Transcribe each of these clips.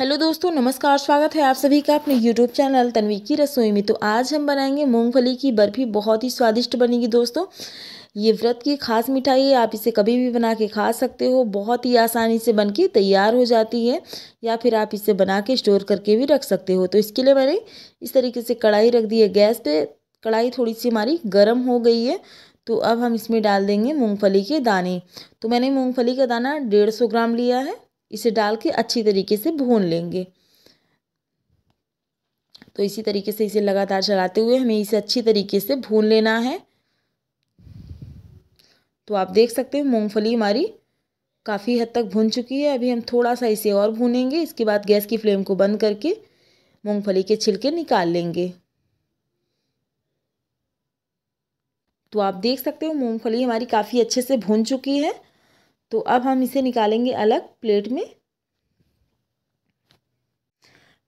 hello दोस्तों नमस्कार स्वागत है आप सभी का अपने यूट्यूब चैनल तनवी की रसोई में तो आज हम बनाएंगे मूंगफली की बर्फ़ी बहुत ही स्वादिष्ट बनेगी दोस्तों ये व्रत की खास मिठाई है आप इसे कभी भी बना के खा सकते हो बहुत ही आसानी से बन के तैयार हो जाती है या फिर आप इसे बना के स्टोर करके भी रख सकते हो तो इसके लिए मैंने इस तरीके से कढ़ाई रख दी है गैस पर कढ़ाई थोड़ी सी हमारी गर्म हो गई है तो अब हम इसमें डाल देंगे मूँगफली के दाने तो मैंने मूँगफली का दाना डेढ़ ग्राम लिया है इसे डाल के अच्छी तरीके से भून लेंगे तो इसी तरीके से इसे लगातार चलाते हुए हमें इसे अच्छी तरीके से भून लेना है तो आप देख सकते हैं मूंगफली हमारी काफ़ी हद तक भुन चुकी है अभी हम थोड़ा सा इसे और भूनेंगे इसके बाद गैस की फ्लेम को बंद करके मूंगफली के छिलके निकाल लेंगे तो आप देख सकते हो मूंगफली हमारी काफ़ी अच्छे से भुन चुकी है तो अब हम इसे निकालेंगे अलग प्लेट में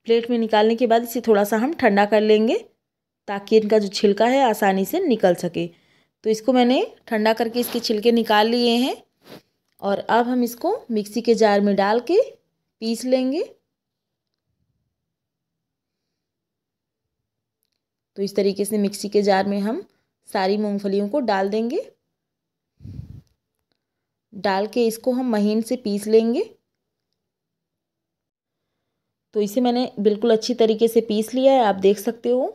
प्लेट में निकालने के बाद इसे थोड़ा सा हम ठंडा कर लेंगे ताकि इनका जो छिलका है आसानी से निकल सके तो इसको मैंने ठंडा करके इसके छिलके निकाल लिए हैं और अब हम इसको मिक्सी के जार में डाल के पीस लेंगे तो इस तरीके से मिक्सी के जार में हम सारी मूंगफलियों को डाल देंगे डाल के इसको हम महीन से पीस लेंगे तो इसे मैंने बिल्कुल अच्छी तरीके से पीस लिया है आप देख सकते हो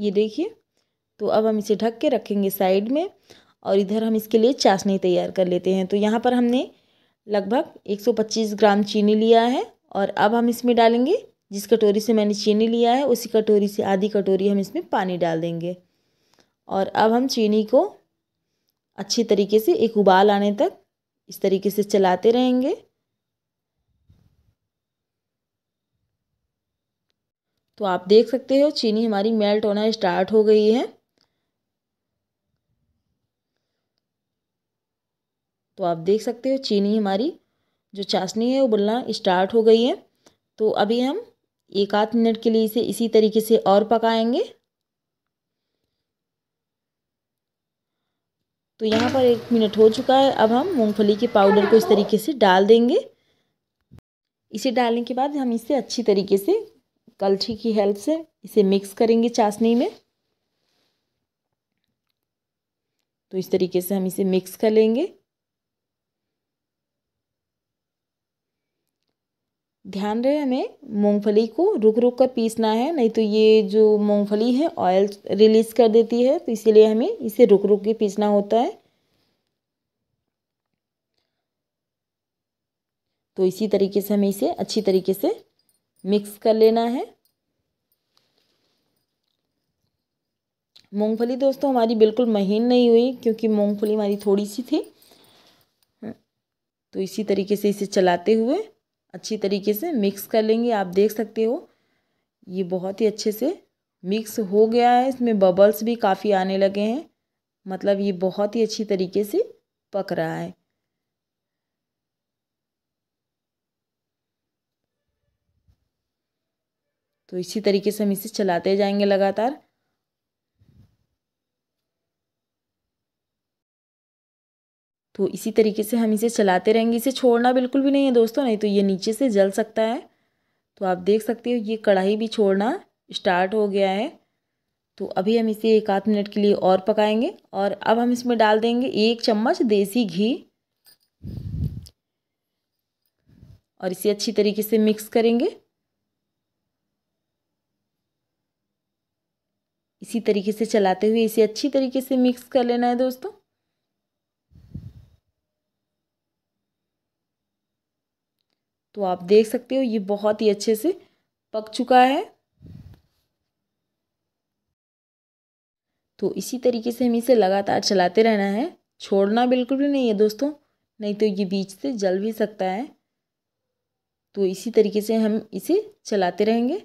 ये देखिए तो अब हम इसे ढक के रखेंगे साइड में और इधर हम इसके लिए चाशनी तैयार कर लेते हैं तो यहाँ पर हमने लगभग 125 ग्राम चीनी लिया है और अब हम इसमें डालेंगे जिस कटोरी से मैंने चीनी लिया है उसी कटोरी से आधी कटोरी हम इसमें पानी डाल देंगे और अब हम चीनी को अच्छी तरीके से एक उबाल आने तक इस तरीके से चलाते रहेंगे तो आप देख सकते हो चीनी हमारी मेल्ट होना स्टार्ट हो गई है तो आप देख सकते हो चीनी हमारी जो चाशनी है वो उबलना स्टार्ट हो गई है तो अभी हम एक आध मिनट के लिए इसे इसी तरीके से और पकाएंगे तो यहाँ पर एक मिनट हो चुका है अब हम मूंगफली के पाउडर को इस तरीके से डाल देंगे इसे डालने के बाद हम इसे अच्छी तरीके से कलछी की हेल्प से इसे मिक्स करेंगे चाशनी में तो इस तरीके से हम इसे मिक्स कर लेंगे ध्यान रहे हमें मूंगफली को रुक रुक कर पीसना है नहीं तो ये जो मूंगफली है ऑयल रिलीज़ कर देती है तो इसीलिए हमें इसे रुक रुक के पीसना होता है तो इसी तरीके से हमें इसे अच्छी तरीके से मिक्स कर लेना है मूंगफली दोस्तों हमारी बिल्कुल महीन नहीं हुई क्योंकि मूंगफली हमारी थोड़ी सी थी तो इसी तरीके से इसे चलाते हुए अच्छी तरीके से मिक्स कर लेंगे आप देख सकते हो ये बहुत ही अच्छे से मिक्स हो गया है इसमें बबल्स भी काफ़ी आने लगे हैं मतलब ये बहुत ही अच्छी तरीके से पक रहा है तो इसी तरीके से हम इसे चलाते जाएंगे लगातार तो इसी तरीके से हम इसे चलाते रहेंगे इसे छोड़ना बिल्कुल भी नहीं है दोस्तों नहीं तो ये नीचे से जल सकता है तो आप देख सकते हो ये कढ़ाई भी छोड़ना स्टार्ट हो गया है तो अभी हम इसे एक आध मिनट के लिए और पकाएंगे और अब हम इसमें डाल देंगे एक चम्मच देसी घी और इसे अच्छी तरीके से मिक्स करेंगे इसी तरीके से चलाते हुए इसे अच्छी तरीके से मिक्स कर लेना है दोस्तों तो आप देख सकते हो ये बहुत ही अच्छे से पक चुका है तो इसी तरीके से हमें इसे लगातार चलाते रहना है छोड़ना बिल्कुल भी नहीं है दोस्तों नहीं तो ये बीच से जल भी सकता है तो इसी तरीके से हम इसे चलाते रहेंगे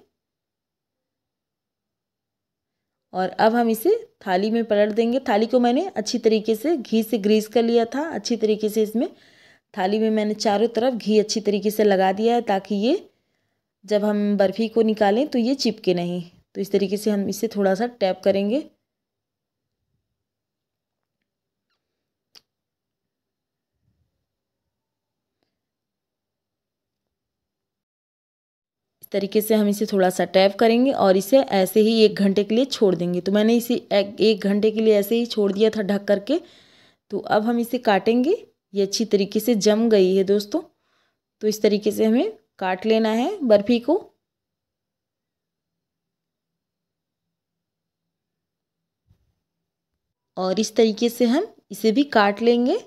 और अब हम इसे थाली में पलट देंगे थाली को मैंने अच्छी तरीके से घी से ग्रीस कर लिया था अच्छी तरीके से इसमें थाली में मैंने चारों तरफ घी अच्छी तरीके से लगा दिया है ताकि ये जब हम बर्फ़ी को निकालें तो ये चिपके नहीं तो इस तरीके से हम इसे थोड़ा सा टैप करेंगे तरीके से हम इसे थोड़ा सा टैप करेंगे और इसे ऐसे ही एक घंटे के लिए छोड़ देंगे तो मैंने इसे एक घंटे के लिए ऐसे ही छोड़ दिया था ढक करके तो अब हम इसे काटेंगे ये अच्छी तरीके से जम गई है दोस्तों तो इस तरीके से हमें काट लेना है बर्फ़ी को और इस तरीके से हम इसे भी काट लेंगे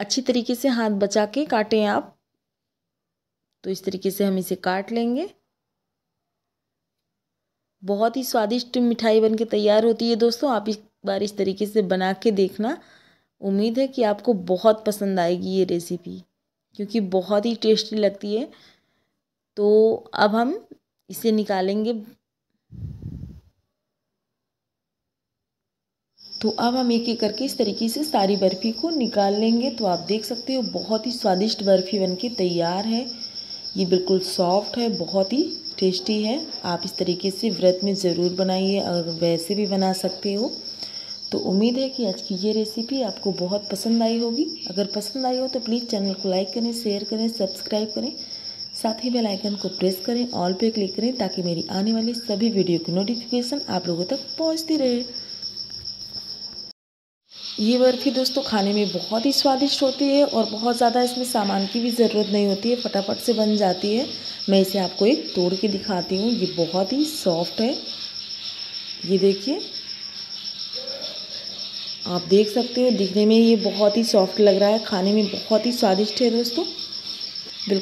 अच्छी तरीके से हाथ बचा के काटें आप तो इस तरीके से हम इसे काट लेंगे बहुत ही स्वादिष्ट मिठाई बन के तैयार होती है दोस्तों आप इस बार इस तरीके से बना के देखना उम्मीद है कि आपको बहुत पसंद आएगी ये रेसिपी क्योंकि बहुत ही टेस्टी लगती है तो अब हम इसे निकालेंगे तो अब हम एक एक करके इस तरीके से सारी बर्फ़ी को निकाल लेंगे तो आप देख सकते हो बहुत ही स्वादिष्ट बर्फ़ी बनके तैयार है ये बिल्कुल सॉफ्ट है बहुत ही टेस्टी है आप इस तरीके से व्रत में ज़रूर बनाइए और वैसे भी बना सकते हो तो उम्मीद है कि आज की ये रेसिपी आपको बहुत पसंद आई होगी अगर पसंद आई हो तो प्लीज़ चैनल को लाइक करें शेयर करें सब्सक्राइब करें साथ ही बेल आइकन को प्रेस करें ऑल पे क्लिक करें ताकि मेरी आने वाली सभी वीडियो की नोटिफिकेशन आप लोगों तक पहुंचती रहे ये बर्फ़ी दोस्तों खाने में बहुत ही स्वादिष्ट होती है और बहुत ज़्यादा इसमें सामान की भी ज़रूरत नहीं होती है फटाफट से बन जाती है मैं इसे आपको एक तोड़ के दिखाती हूँ ये बहुत ही सॉफ्ट है ये देखिए आप देख सकते हो दिखने में ये बहुत ही सॉफ्ट लग रहा है खाने में बहुत ही स्वादिष्ट है दोस्तों बिल्कुल